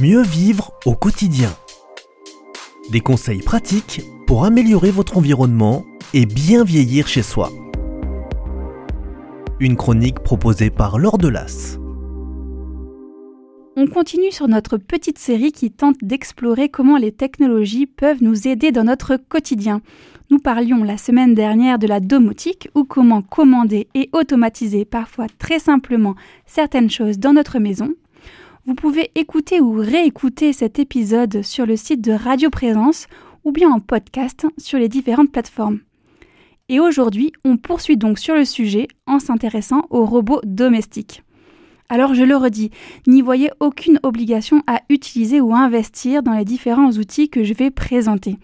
Mieux vivre au quotidien. Des conseils pratiques pour améliorer votre environnement et bien vieillir chez soi. Une chronique proposée par Laure Delas. On continue sur notre petite série qui tente d'explorer comment les technologies peuvent nous aider dans notre quotidien. Nous parlions la semaine dernière de la domotique ou comment commander et automatiser parfois très simplement certaines choses dans notre maison vous pouvez écouter ou réécouter cet épisode sur le site de Radio Présence ou bien en podcast sur les différentes plateformes. Et aujourd'hui, on poursuit donc sur le sujet en s'intéressant aux robots domestiques. Alors je le redis, n'y voyez aucune obligation à utiliser ou investir dans les différents outils que je vais présenter.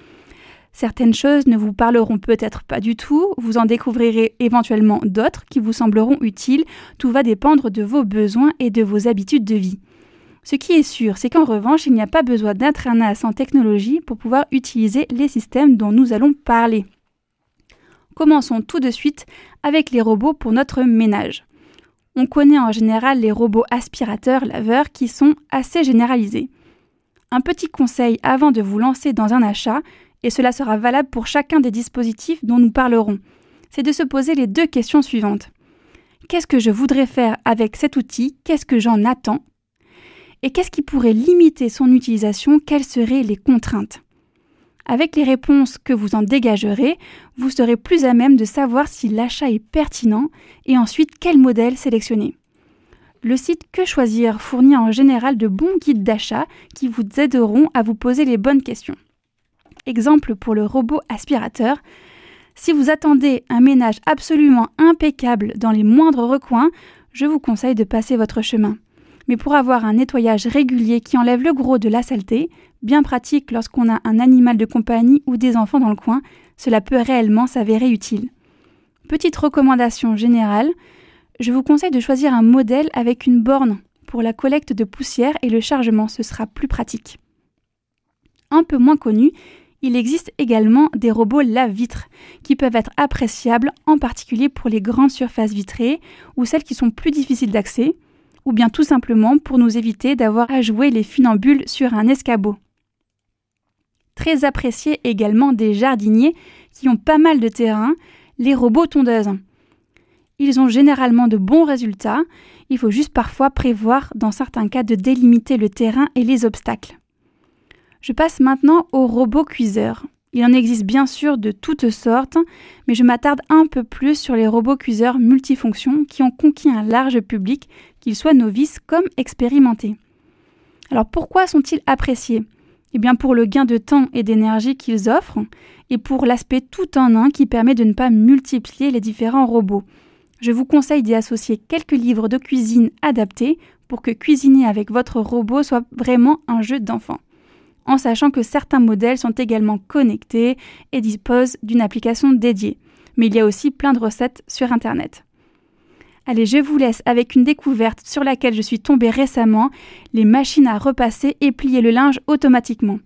Certaines choses ne vous parleront peut-être pas du tout, vous en découvrirez éventuellement d'autres qui vous sembleront utiles, tout va dépendre de vos besoins et de vos habitudes de vie. Ce qui est sûr, c'est qu'en revanche, il n'y a pas besoin as en technologie pour pouvoir utiliser les systèmes dont nous allons parler. Commençons tout de suite avec les robots pour notre ménage. On connaît en général les robots aspirateurs, laveurs qui sont assez généralisés. Un petit conseil avant de vous lancer dans un achat, et cela sera valable pour chacun des dispositifs dont nous parlerons, c'est de se poser les deux questions suivantes. Qu'est-ce que je voudrais faire avec cet outil Qu'est-ce que j'en attends et qu'est-ce qui pourrait limiter son utilisation Quelles seraient les contraintes Avec les réponses que vous en dégagerez, vous serez plus à même de savoir si l'achat est pertinent et ensuite quel modèle sélectionner. Le site Que choisir fournit en général de bons guides d'achat qui vous aideront à vous poser les bonnes questions. Exemple pour le robot aspirateur. Si vous attendez un ménage absolument impeccable dans les moindres recoins, je vous conseille de passer votre chemin mais pour avoir un nettoyage régulier qui enlève le gros de la saleté, bien pratique lorsqu'on a un animal de compagnie ou des enfants dans le coin, cela peut réellement s'avérer utile. Petite recommandation générale, je vous conseille de choisir un modèle avec une borne pour la collecte de poussière et le chargement, ce sera plus pratique. Un peu moins connu, il existe également des robots lave vitre qui peuvent être appréciables en particulier pour les grandes surfaces vitrées ou celles qui sont plus difficiles d'accès, ou bien tout simplement pour nous éviter d'avoir à jouer les funambules sur un escabeau. Très appréciés également des jardiniers qui ont pas mal de terrain, les robots tondeuses. Ils ont généralement de bons résultats, il faut juste parfois prévoir dans certains cas de délimiter le terrain et les obstacles. Je passe maintenant aux robots cuiseurs. Il en existe bien sûr de toutes sortes, mais je m'attarde un peu plus sur les robots cuiseurs multifonctions qui ont conquis un large public, qu'ils soient novices comme expérimentés. Alors pourquoi sont-ils appréciés Eh bien pour le gain de temps et d'énergie qu'ils offrent, et pour l'aspect tout en un qui permet de ne pas multiplier les différents robots. Je vous conseille d'y associer quelques livres de cuisine adaptés pour que cuisiner avec votre robot soit vraiment un jeu d'enfant en sachant que certains modèles sont également connectés et disposent d'une application dédiée. Mais il y a aussi plein de recettes sur Internet. Allez, je vous laisse avec une découverte sur laquelle je suis tombée récemment, les machines à repasser et plier le linge automatiquement.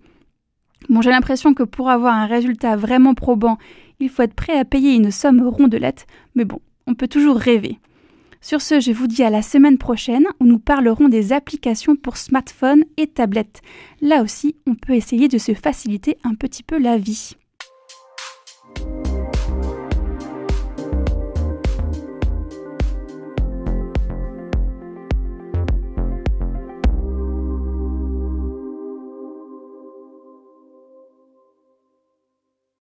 Bon, j'ai l'impression que pour avoir un résultat vraiment probant, il faut être prêt à payer une somme rondelette, mais bon, on peut toujours rêver. Sur ce, je vous dis à la semaine prochaine où nous parlerons des applications pour smartphones et tablettes. Là aussi, on peut essayer de se faciliter un petit peu la vie.